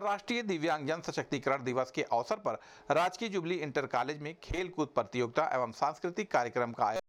अंतर्राष्ट्रीय दिव्यांगजन सशक्तिकरण दिवस के अवसर पर राजकीय जुबली इंटर कॉलेज में खेल कूद प्रतियोगिता एवं सांस्कृतिक कार्यक्रम का